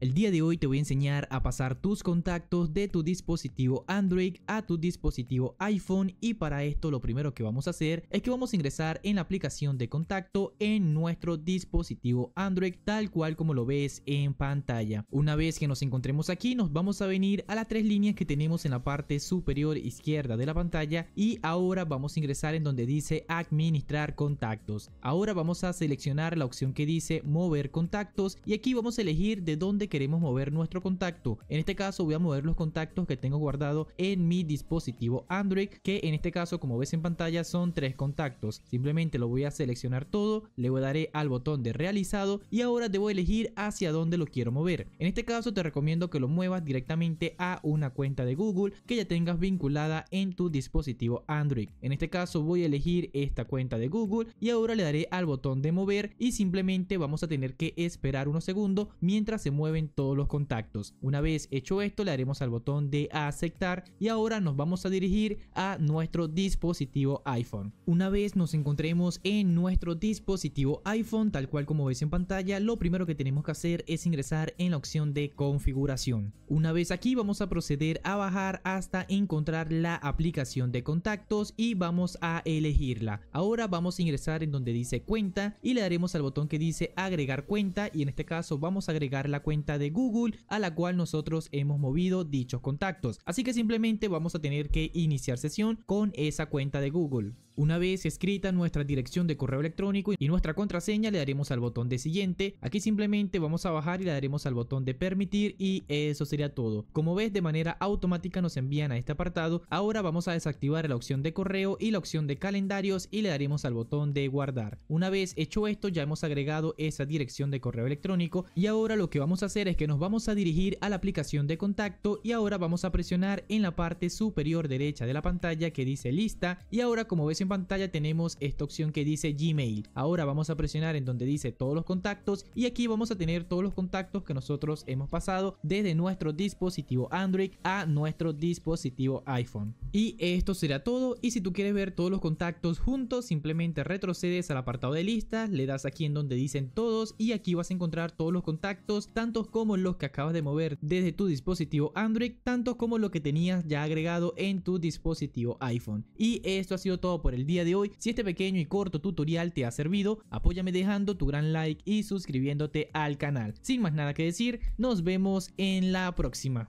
El día de hoy te voy a enseñar a pasar tus contactos de tu dispositivo Android a tu dispositivo iPhone y para esto lo primero que vamos a hacer es que vamos a ingresar en la aplicación de contacto en nuestro dispositivo Android tal cual como lo ves en pantalla. Una vez que nos encontremos aquí nos vamos a venir a las tres líneas que tenemos en la parte superior izquierda de la pantalla y ahora vamos a ingresar en donde dice administrar contactos. Ahora vamos a seleccionar la opción que dice mover contactos y aquí vamos a elegir de dónde queremos mover nuestro contacto. En este caso voy a mover los contactos que tengo guardado en mi dispositivo Android, que en este caso como ves en pantalla son tres contactos. Simplemente lo voy a seleccionar todo, le voy a dar al botón de realizado y ahora debo elegir hacia dónde lo quiero mover. En este caso te recomiendo que lo muevas directamente a una cuenta de Google que ya tengas vinculada en tu dispositivo Android. En este caso voy a elegir esta cuenta de Google y ahora le daré al botón de mover y simplemente vamos a tener que esperar unos segundos mientras se mueven todos los contactos. Una vez hecho esto le haremos al botón de aceptar y ahora nos vamos a dirigir a nuestro dispositivo iPhone. Una vez nos encontremos en nuestro dispositivo iPhone tal cual como ves en pantalla lo primero que tenemos que hacer es ingresar en la opción de configuración. Una vez aquí vamos a proceder a bajar hasta encontrar la aplicación de contactos y vamos a elegirla. Ahora vamos a ingresar en donde dice cuenta y le daremos al botón que dice agregar cuenta y en este caso vamos a agregar la cuenta de Google a la cual nosotros hemos movido dichos contactos. Así que simplemente vamos a tener que iniciar sesión con esa cuenta de Google. Una vez escrita nuestra dirección de correo electrónico y nuestra contraseña le daremos al botón de siguiente. Aquí simplemente vamos a bajar y le daremos al botón de permitir y eso sería todo. Como ves de manera automática nos envían a este apartado. Ahora vamos a desactivar la opción de correo y la opción de calendarios y le daremos al botón de guardar. Una vez hecho esto ya hemos agregado esa dirección de correo electrónico y ahora lo que vamos a hacer es que nos vamos a dirigir a la aplicación de contacto y ahora vamos a presionar en la parte superior derecha de la pantalla que dice lista y ahora como ves en pantalla tenemos esta opción que dice Gmail. Ahora vamos a presionar en donde dice todos los contactos y aquí vamos a tener todos los contactos que nosotros hemos pasado desde nuestro dispositivo Android a nuestro dispositivo iPhone. Y esto será todo y si tú quieres ver todos los contactos juntos simplemente retrocedes al apartado de listas, le das aquí en donde dicen todos y aquí vas a encontrar todos los contactos, tantos como los que acabas de mover desde tu dispositivo Android, tanto como lo que tenías ya agregado en tu dispositivo iPhone. Y esto ha sido todo por el el día de hoy. Si este pequeño y corto tutorial te ha servido, apóyame dejando tu gran like y suscribiéndote al canal. Sin más nada que decir, nos vemos en la próxima.